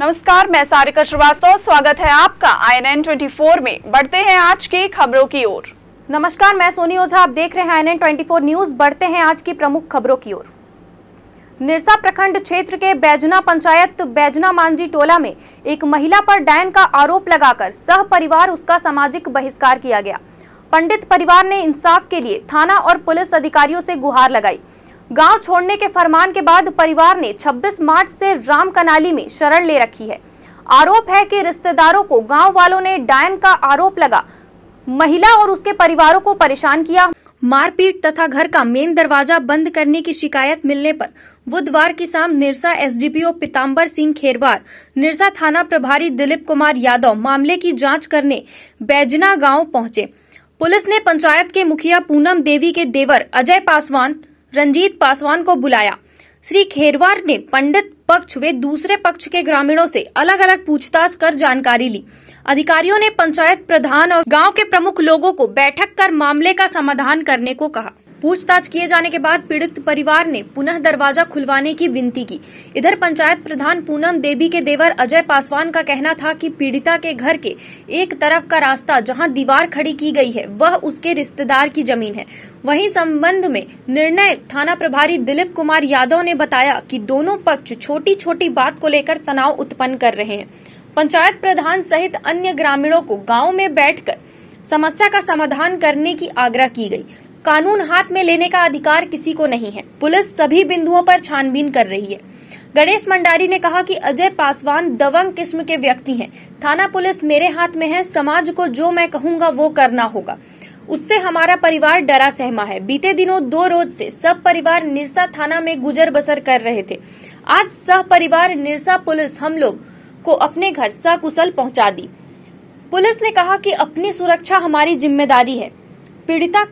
नमस्कार मैं सारिका श्रीवास्तव स्वागत है आपका आई एन में बढ़ते हैं आज की खबरों की ओर नमस्कार मैं सोनी ओझा आप देख रहे हैं आई एन न्यूज बढ़ते हैं आज की प्रमुख खबरों की ओर निरसा प्रखंड क्षेत्र के बैजना पंचायत बैजना मांझी टोला में एक महिला पर डैन का आरोप लगाकर सह परिवार उसका सामाजिक बहिष्कार किया गया पंडित परिवार ने इंसाफ के लिए थाना और पुलिस अधिकारियों से गुहार लगाई गांव छोड़ने के फरमान के बाद परिवार ने 26 मार्च से राम कनाली में शरण ले रखी है आरोप है कि रिश्तेदारों को गांव वालों ने डायन का आरोप लगा महिला और उसके परिवारों को परेशान किया मारपीट तथा घर का मेन दरवाजा बंद करने की शिकायत मिलने पर बुधवार की शाम निरसा एसडीपीओ पिताम्बर सिंह खेरवार निरसा थाना प्रभारी दिलीप कुमार यादव मामले की जांच करने बैजना गांव पहुंचे पुलिस ने पंचायत के मुखिया पूनम देवी के देवर अजय पासवान रंजीत पासवान को बुलाया श्री खेरवार ने पंडित पक्ष वे दूसरे पक्ष के ग्रामीणों से अलग अलग पूछताछ कर जानकारी ली अधिकारियों ने पंचायत प्रधान और गांव के प्रमुख लोगों को बैठक कर मामले का समाधान करने को कहा पूछताछ किए जाने के बाद पीड़ित परिवार ने पुनः दरवाजा खुलवाने की विनती की इधर पंचायत प्रधान पूनम देवी के देवर अजय पासवान का कहना था कि पीड़िता के घर के एक तरफ का रास्ता जहां दीवार खड़ी की गई है वह उसके रिश्तेदार की जमीन है वहीं संबंध में निर्णय थाना प्रभारी दिलीप कुमार यादव ने बताया की दोनों पक्ष छोटी छोटी बात को लेकर तनाव उत्पन्न कर रहे हैं पंचायत प्रधान सहित अन्य ग्रामीणों को गाँव में बैठ समस्या का समाधान करने की आग्रह की गई कानून हाथ में लेने का अधिकार किसी को नहीं है पुलिस सभी बिंदुओं पर छानबीन कर रही है गणेश मंडारी ने कहा कि अजय पासवान दबंग किस्म के व्यक्ति हैं थाना पुलिस मेरे हाथ में है समाज को जो मैं कहूंगा वो करना होगा उससे हमारा परिवार डरा सहमा है बीते दिनों दो रोज से सब परिवार निरसा थाना में गुजर बसर कर रहे थे आज सह परिवार निरसा पुलिस हम लोग को अपने घर सकुशल पहुंचा दी पुलिस ने कहा कि अपनी सुरक्षा हमारी जिम्मेदारी है पीड़िता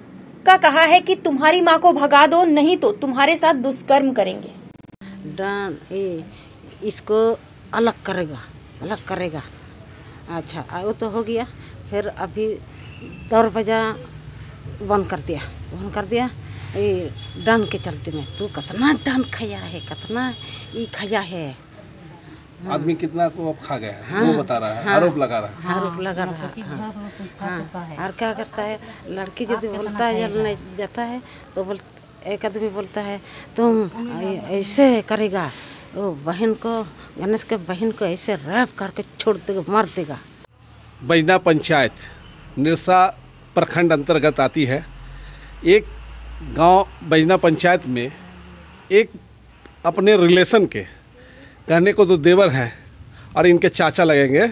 पक्का कहा है कि तुम्हारी माँ को भगा दो नहीं तो तुम्हारे साथ दुष्कर्म करेंगे डन ए इसको अलग करेगा अलग करेगा अच्छा वो तो हो गया फिर अभी दरवाजा बंद कर दिया बंद कर दिया डन के चलते में तू कितना डन खया है कितना ये खया है हाँ। आदमी कितना को अब खा गया है हाँ, वो बता रहा है हाँ, आरोप लगा रहा है हाँ, आरोप लगा रहा है हाँ, हाँ, और क्या करता है लड़की जब बोलता है जब नहीं जाता है तो बोल एक आदमी बोलता है तुम ऐसे करेगा वो बहन को गणेश के बहन को ऐसे रैप करके छोड़ देगा मार देगा बैजना पंचायत निरसा प्रखंड अंतर्गत आती है एक गांव बैजना पंचायत में एक अपने रिलेशन के कहने को तो देवर हैं और इनके चाचा लगेंगे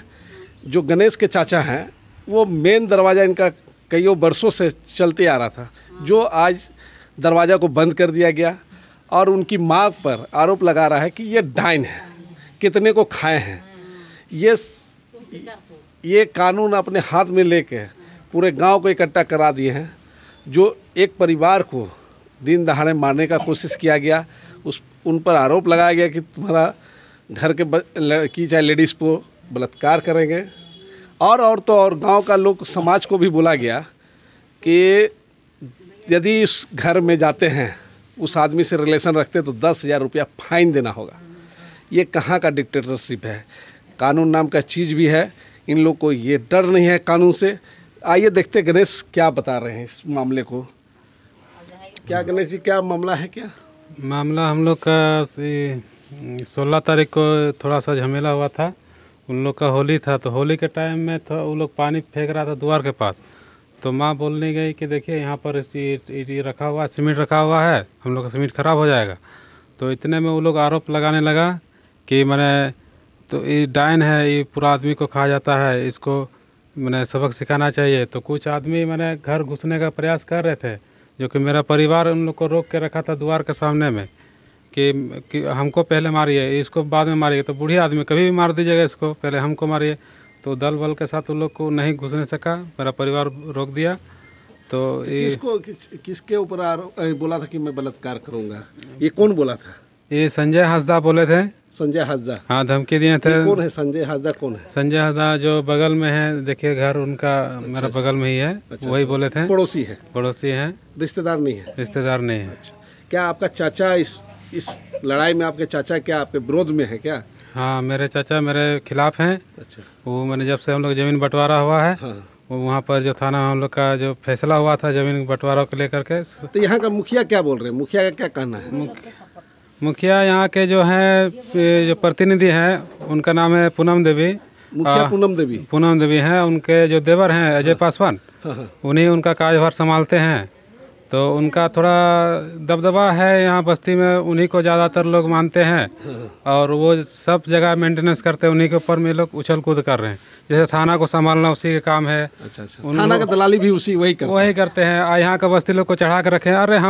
जो गणेश के चाचा हैं वो मेन दरवाज़ा इनका कईयों बरसों से चलते आ रहा था जो आज दरवाज़ा को बंद कर दिया गया और उनकी माँ पर आरोप लगा रहा है कि ये डाइन है कितने को खाए हैं ये ये कानून अपने हाथ में लेके पूरे गांव को इकट्ठा करा दिए हैं जो एक परिवार को दिन दहाड़े मारने का कोशिश किया गया उस उन पर आरोप लगाया गया कि तुम्हारा घर के लड़की चाहे लेडीज़ को बलात्कार करेंगे और और तो और गांव का लोग समाज को भी बोला गया कि यदि इस घर में जाते हैं उस आदमी से रिलेशन रखते तो दस हज़ार रुपया फाइन देना होगा ये कहाँ का डिक्टेटरशिप है कानून नाम का चीज़ भी है इन लोग को ये डर नहीं है कानून से आइए देखते गणेश क्या बता रहे हैं इस मामले को क्या गणेश जी क्या मामला है क्या मामला हम लोग का सोलह तारीख को थोड़ा सा झमेला हुआ था उन लोग का होली था तो होली के टाइम में थोड़ा तो वो लोग पानी फेंक रहा था द्वार के पास तो माँ बोलने गई कि देखिए यहाँ पर ये रखा हुआ है सीमेंट रखा हुआ है हम लोग का सीमेंट ख़राब हो जाएगा तो इतने में वो लोग आरोप लगाने लगा कि मैंने तो ये डाइन है ये पूरा आदमी को खा जाता है इसको मैंने सबक सिखाना चाहिए तो कुछ आदमी मैंने घर घुसने का प्रयास कर रहे थे जो कि मेरा परिवार उन लोग को रोक के रखा था द्वार के सामने में कि, कि हमको पहले मारिए इसको बाद में मारिए तो बूढ़ी आदमी कभी भी मार दीजिएगा इसको पहले हमको मारिए तो दल बल के साथ उन लोग को नहीं घुसने सका मेरा परिवार रोक दिया तो, तो ये इसको कि, किसके ऊपर बोला था कि मैं बलात्कार करूँगा ये कौन बोला था ये संजय हंसदा बोले थे संजय हंसदा हाँ धमकी दिए थे कौन है संजय हंसदा कौन है संजय हंसदा जो बगल में है देखिए घर उनका अच्छा, मेरा अच्छा। बगल में ही है अच्छा, वही अच्छा। बोले थे पड़ोसी है पड़ोसी है रिश्तेदार नहीं है रिश्तेदार नहीं है अच्छा। क्या आपका चाचा इस इस लड़ाई में आपके चाचा क्या आपके विरोध में है क्या हाँ मेरे चाचा मेरे खिलाफ हैं अच्छा वो मैंने जब से हम लोग ज़मीन बंटवारा हुआ है हाँ। वो वहाँ पर जो थाना हम लोग का जो फैसला हुआ था ज़मीन बंटवारा को लेकर के तो यहाँ का मुखिया क्या बोल रहे हैं मुखिया का क्या कहना है मुखिया यहाँ के जो हैं जो प्रतिनिधि हैं उनका नाम है पूनम देवी मुखिया हाँ। पूनम देवी पूनम देवी हैं उनके जो देवर हैं अजय हाँ। पासवान हाँ, उन्हीं उनका कार्यभार संभालते हैं तो उनका थोड़ा दबदबा है यहाँ बस्ती में उन्हीं को ज़्यादातर लोग मानते हैं और वो सब जगह मेंटेनेंस करते हैं उन्हीं के ऊपर में लोग उछल कूद कर रहे हैं जैसे थाना को संभालना उसी के काम है अच्छा अच्छा थाना का दलाली भी उसी वही करते वही करते हैं यहाँ का बस्ती लोग को चढ़ा कर रखे अरे हाँ